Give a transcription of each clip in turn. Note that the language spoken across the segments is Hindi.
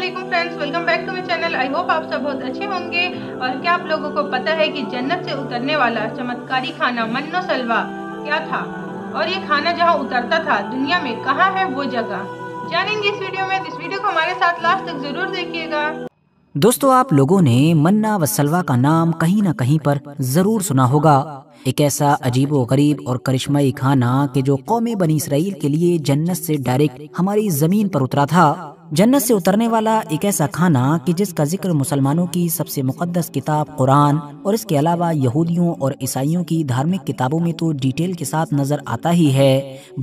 Aslam friends welcome back to my channel I hope आप सब बहुत अच्छे होंगे और क्या आप लोगों को पता है कि जन्नत से उतरने वाला चमत्कारी खाना मन्नो सलवा क्या था और ये खाना जहाँ उतरता था दुनिया में कहाँ है वो जगह जानेंगे इस वीडियो में इस वीडियो को हमारे साथ लास्ट तक जरूर देखिएगा दोस्तों आप लोगों ने मन्ना व सलवा का नाम कहीं ना कहीं पर जरूर सुना होगा एक ऐसा अजीब व गरीब और करिश्माई खाना के जो कौम बनी इसराइल के लिए जन्नत से डायरेक्ट हमारी जमीन पर उतरा था जन्नत से उतरने वाला एक ऐसा खाना कि जिसका जिक्र मुसलमानों की सबसे मुकद्दस किताब कुरान और इसके अलावा यहूदियों और ईसाइयों की धार्मिक किताबों में तो डिटेल के साथ नज़र आता ही है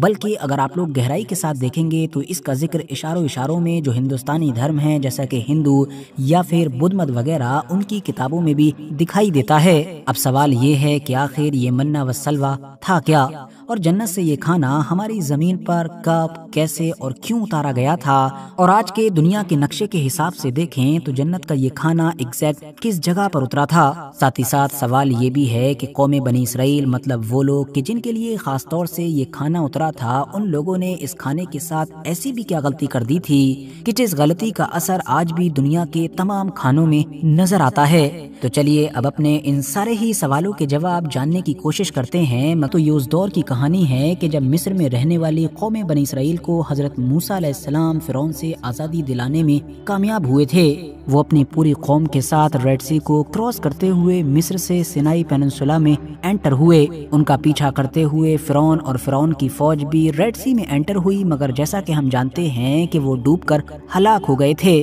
बल्कि अगर आप लोग गहराई के साथ देखेंगे तो इसका जिक्र इशारों इशारों में जो हिंदुस्तानी धर्म है जैसा की हिंदू या फिर बुद्ध मत वगैरह उनकी किताबों में भी दिखाई देता है अब सवाल ये है की आखिर ये मन्ना व सलवा था क्या और जन्नत से ये खाना हमारी ज़मीन पर कब कैसे और क्यों उतारा गया था और आज के दुनिया के नक्शे के हिसाब से देखें तो जन्नत का ये खाना एग्जैक्ट किस जगह पर उतरा था साथ ही साथ सवाल ये भी है कि कौम बनी इसराइल मतलब वो लोग कि जिनके लिए खास तौर से ये खाना उतरा था उन लोगों ने इस खाने के साथ ऐसी भी क्या गलती कर दी थी की जिस गलती का असर आज भी दुनिया के तमाम खानों में नजर आता है तो चलिए अब अपने इन सारे ही सवालों के जवाब जानने की कोशिश करते हैं तो उस दौर की कहानी है कि जब मिस्र में रहने वाली कौम बनी इसराइल को हज़रत मूसा सलाम से आज़ादी दिलाने में कामयाब हुए थे वो अपनी पूरी कौम के साथ रेड सी को क्रॉस करते हुए मिस्र से सिनाई पेनसुला में एंटर हुए उनका पीछा करते हुए फिर और फिर की फौज भी रेड सी में एंटर हुई मगर जैसा की हम जानते हैं की वो डूब कर हलाक हो गए थे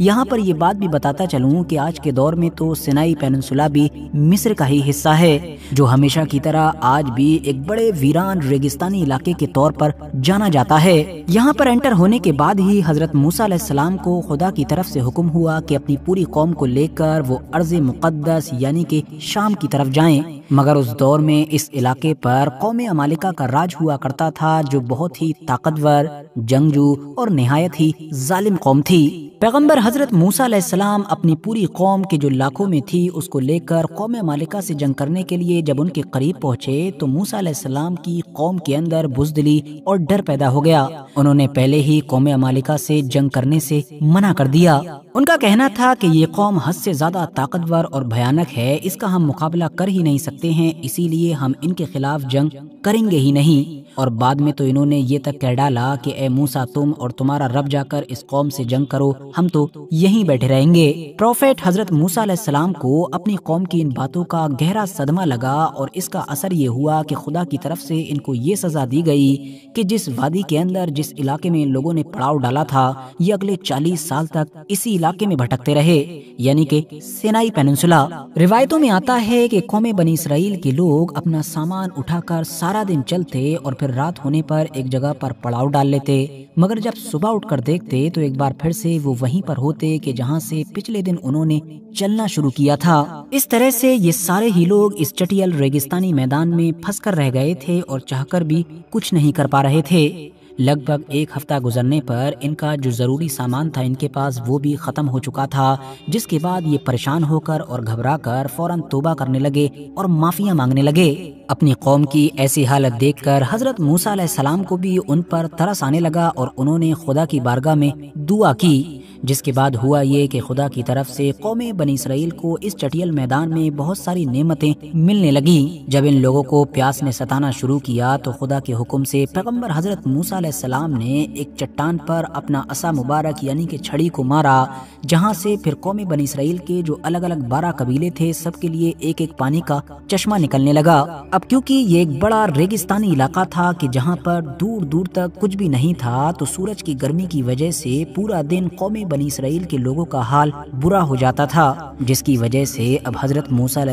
यहाँ पर ये बात भी बताता चलूँ की आज के दौर में तो सिनाई पेनसुला भी मिस्र का ही हिस्सा है जो हमेशा की तरह आज भी एक बड़े वीर ईरान रेगिस्तानी इलाके के तौर पर जाना जाता है यहाँ पर एंटर होने के बाद ही हजरत मूसा सलाम को खुदा की तरफ से हुक्म हुआ कि अपनी पूरी कौम को लेकर वो अर्ज मुकदस यानी कि शाम की तरफ जाएं मगर उस दौर में इस इलाके पर कौम अमालिका का राज हुआ करता था जो बहुत ही ताकतवर जंगजू और नहायत ही जालिम कौम थी पैगंबर हजरत मूसा सलाम अपनी पूरी कौम के जो लाखों में थी उसको लेकर कौम मालिका से जंग करने के लिए जब उनके करीब पहुंचे तो मूसा सलाम की कौम के अंदर बुजदली और डर पैदा हो गया उन्होंने पहले ही कौम अमालिका से जंग करने से मना कर दिया उनका कहना था कि ये कौम हद से ज्यादा ताकतवर और भयानक है इसका हम मुकाबला कर ही नहीं सकते हैं इसीलिए हम इनके खिलाफ जंग करेंगे ही नहीं और बाद में तो इन्होंने ये तक कह डाला कि ए मूसा तुम और तुम्हारा रब जाकर इस कौम से जंग करो हम तो यहीं बैठे रहेंगे प्रोफेट हजरत मूसा सलाम को अपनी कौम की इन बातों का गहरा सदमा लगा और इसका असर ये हुआ कि खुदा की तरफ से से इनको ये सज़ा दी गई कि जिस वादी के अंदर जिस इलाके में इन लोगों ने पड़ाव डाला था ये अगले 40 साल तक इसी इलाके में भटकते रहे यानी कि सेनाई पेनसुला रिवायतों में आता है कि कौमे बनी इसराइल के लोग अपना सामान उठाकर सारा दिन चलते और फिर रात होने पर एक जगह पर पड़ाव डाल लेते मगर जब सुबह उठकर देखते तो एक बार फिर से वो वहीं पर होते कि जहाँ से पिछले दिन उन्होंने चलना शुरू किया था इस तरह से ये सारे ही लोग इस चटियल रेगिस्तानी मैदान में फंस कर रह गए थे और चाहकर भी कुछ नहीं कर पा रहे थे लगभग एक हफ्ता गुजरने पर इनका जो ज़रूरी सामान था इनके पास वो भी ख़त्म हो चुका था जिसके बाद ये परेशान होकर और घबरा कर फ़ौरन तोबा करने लगे और माफ़िया मांगने लगे अपनी कौम की ऐसी हालत देखकर हज़रत मूसा सलाम को भी उन पर तरस आने लगा और उन्होंने खुदा की बारगाह में दुआ की जिसके बाद हुआ ये कि खुदा की तरफ से कौम बनी इसराइल को इस चटियल मैदान में बहुत सारी नेमतें मिलने लगी जब इन लोगों को प्यास ने सताना शुरू किया तो खुदा के हुक्म से पैगम्बर हजरत मूसा सलाम ने एक चट्टान पर अपना असा मुबारक यानी कि छड़ी को मारा जहाँ से फिर कौमी बनी इसराइल के जो अलग अलग बारह कबीले थे सबके लिए एक एक पानी का चश्मा निकलने लगा अब क्योंकि ये एक बड़ा रेगिस्तानी इलाका था कि जहाँ पर दूर दूर तक कुछ भी नहीं था तो सूरज की गर्मी की वजह से पूरा दिन कौमी बनी इसराइल के लोगों का हाल बुरा हो जाता था जिसकी वजह से अब हजरत मूसा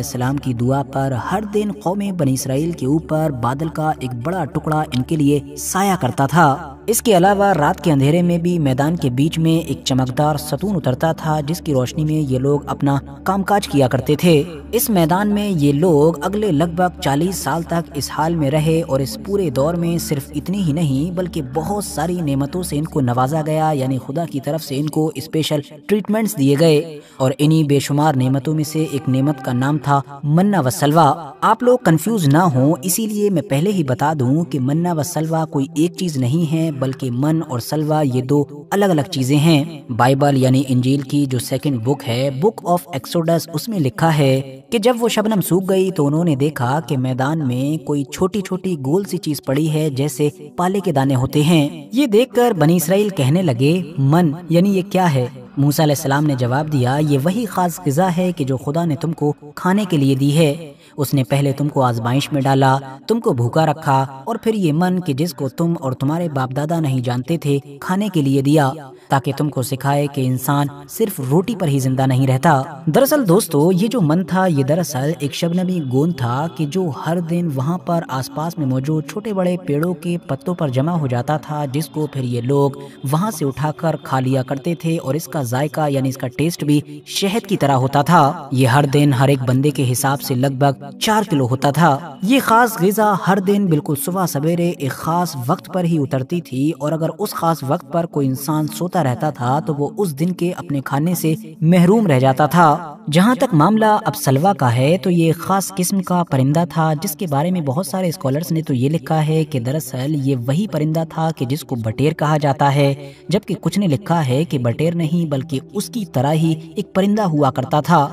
की दुआ पर हर दिन कौम बनी इसराइल के ऊपर बादल का एक बड़ा टुकड़ा इनके लिए साया करता था इसके अलावा रात के अंधेरे में भी मैदान के बीच में एक चमकदार सतून उतरता था जिसकी रोशनी में ये लोग अपना कामकाज किया करते थे इस मैदान में ये लोग अगले लगभग 40 साल तक इस हाल में रहे और इस पूरे दौर में सिर्फ इतनी ही नहीं बल्कि बहुत सारी नेमतों से इनको नवाजा गया यानी खुदा की तरफ से इनको स्पेशल ट्रीटमेंट्स दिए गए और इन्हीं बेशुमार नेमतों में से एक नेमत का नाम था मन्ना व सलवा आप लोग कंफ्यूज ना हो इसीलिए मैं पहले ही बता दूं कि मन्ना व सलवा कोई एक चीज नहीं है बल्कि मन और सलवा ये दो अलग अलग चीजें हैं बाइबल यानी इंजील की जो सेकेंड बुक है बुक ऑफ एक्सोडस उसमें लिखा है कि जब वो शबनम सूख गई तो उन्होंने देखा कि मैदान में कोई छोटी छोटी गोल सी चीज पड़ी है जैसे पाले के दाने होते हैं ये देखकर बनी इसराइल कहने लगे मन यानी ये क्या क्या है मूसा ने जवाब दिया ये वही खास गजा है कि जो खुदा ने तुमको खाने के लिए दी है उसने पहले तुमको आजमाइश में डाला तुमको भूखा रखा और फिर ये मन कि जिसको तुम और तुम्हारे बाप दादा नहीं जानते थे खाने के लिए दिया ताकि तुमको सिखाए कि इंसान सिर्फ रोटी पर ही जिंदा नहीं रहता दरअसल दोस्तों ये जो मन था ये दरअसल एक शबनबी गोंद था कि जो हर दिन वहाँ पर आसपास में मौजूद छोटे बड़े पेड़ों के पत्तों पर जमा हो जाता था जिसको फिर ये लोग वहाँ से उठाकर खा लिया करते थे और इसका जायका यानी इसका टेस्ट भी शहद की तरह होता था ये हर दिन हर एक बंदे के हिसाब से लगभग चार किलो होता था ये खास गजा हर दिन बिल्कुल सुबह सवेरे एक खास वक्त पर ही उतरती थी और अगर उस खास वक्त पर कोई इंसान सोता रहता था तो वो उस दिन के अपने खाने से महरूम रह जाता था जहाँ तक मामला अब सलवा का है तो ये खास किस्म का परिंदा था जिसके बारे में बहुत सारे स्कॉलर्स ने तो ये लिखा है कि दरअसल ये वही परिंदा था कि जिसको बटेर कहा जाता है जबकि कुछ ने लिखा है कि बटेर नहीं बल्कि उसकी तरह ही एक परिंदा हुआ करता था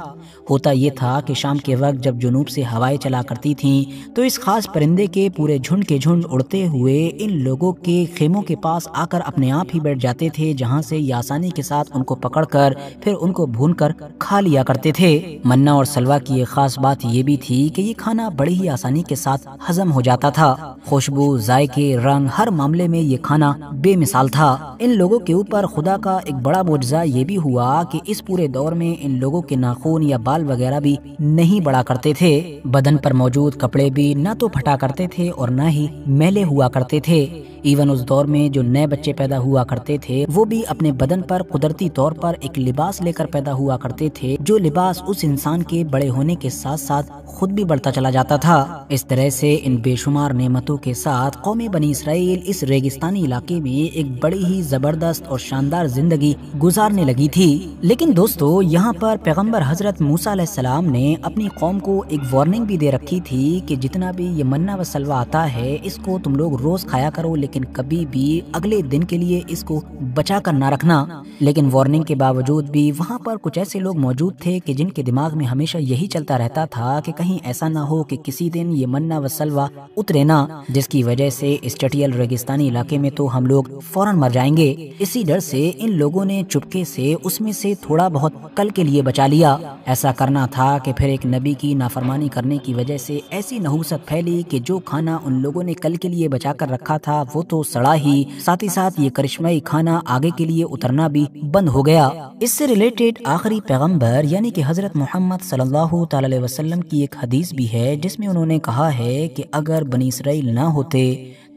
होता ये था कि शाम के वक्त जब जुनूब से हवाएं चला करती थीं तो इस खास परिंदे के पूरे झुंड के झुंड उड़ते हुए इन लोगों के खेमों के पास आकर अपने आप ही बैठ जाते थे जहाँ से ये आसानी के साथ उनको पकड़कर फिर उनको भून कर खा लिया करते थे मन्ना और सलवा की एक खास बात ये भी थी कि ये खाना बड़ी ही आसानी के साथ हजम हो जाता था खुशबू जायके रंग हर मामले में ये खाना बेमिसाल था इन लोगों के ऊपर खुदा का एक बड़ा मुआवजा ये भी हुआ की इस पूरे दौर में इन लोगों के नाखून या बाल वगैरह भी नहीं बड़ा करते थे बदन पर मौजूद कपड़े भी न तो फटा करते थे और न ही मेले हुआ करते थे इवन उस दौर में जो नए बच्चे पैदा हुआ करते थे वो भी अपने बदन पर कुदरती तौर पर एक लिबास लेकर पैदा हुआ करते थे जो लिबास उस इंसान के बड़े होने के साथ साथ खुद भी बढ़ता चला जाता था इस तरह से इन बेशुमार नेमतों के साथ कौमी बनी इसराइल इस रेगिस्तानी इलाके में एक बड़ी ही जबरदस्त और शानदार जिंदगी गुजारने लगी थी लेकिन दोस्तों यहाँ पर पैगम्बर हजरत मूसा सलाम ने अपनी कौम को एक वार्निंग भी दे रखी थी की जितना भी ये मन्ना व सलवा आता है इसको तुम लोग रोज खाया करो लेकिन कभी भी अगले दिन के लिए इसको बचा कर ना रखना लेकिन वार्निंग के बावजूद भी वहाँ पर कुछ ऐसे लोग मौजूद थे कि जिनके दिमाग में हमेशा यही चलता रहता था कि कहीं ऐसा ना हो कि किसी दिन ये मन्ना व सलवा उतरे ना जिसकी वजह से इस चटियल रेगिस्तानी इलाके में तो हम लोग फौरन मर जाएंगे इसी डर से इन लोगों ने चुपके से उसमें से थोड़ा बहुत कल के लिए बचा लिया ऐसा करना था कि फिर एक नबी की नाफरमानी करने की वजह से ऐसी नहूसत फैली कि जो खाना उन लोगों ने कल के लिए बचा कर रखा था वो वो तो सड़ा ही साथ ही साथ ये करिश्माई खाना आगे के लिए उतरना भी बंद हो गया इससे रिलेटेड आखिरी पैगम्बर यानी की हज़रत मोहम्मद सल्लाम की एक हदीस भी है जिसमे उन्होंने कहा है की अगर बनी इसराइल न होते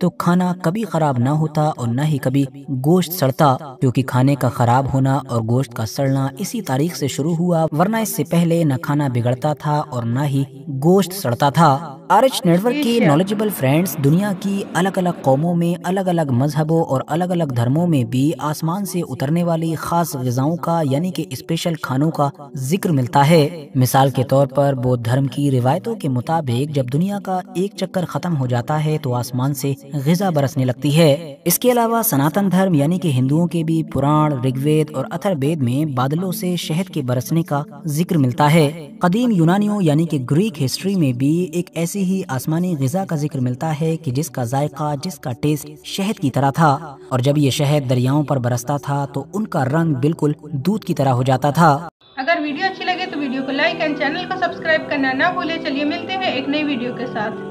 तो खाना कभी ख़राब ना होता और न ही कभी गोश्त सड़ता क्योंकि खाने का ख़राब होना और गोश्त का सड़ना इसी तारीख से शुरू हुआ वरना इससे पहले न खाना बिगड़ता था और न ही गोश्त सड़ता था आर एच नेटवर्क के नॉलेजेबल फ्रेंड्स दुनिया की अलग अलग कौमों में अलग अलग मजहबों और अलग अलग धर्मों में भी आसमान से उतरने वाली खास गजाओं का यानी कि स्पेशल खानों का जिक्र मिलता है मिसाल के तौर पर बौद्ध धर्म की रिवायतों के मुताबिक जब दुनिया का एक चक्कर खत्म हो जाता है तो आसमान से गजा बरसने लगती है इसके अलावा सनातन धर्म यानी कि हिंदुओं के भी पुराण ऋग्वेद और वेद में बादलों से शहद के बरसने का जिक्र मिलता है कदीम यूनानियों यानी कि ग्रीक हिस्ट्री में भी एक ऐसी ही आसमानी गजा का जिक्र मिलता है कि जिसका जायका जिसका टेस्ट शहद की तरह था और जब ये शहद दरियाओं पर बरसता था तो उनका रंग बिल्कुल दूध की तरह हो जाता था अगर वीडियो अच्छी लगे तो वीडियो को लाइक एंड चैनल को सब्सक्राइब करना ना भूले चलिए मिलते हैं एक नई वीडियो के साथ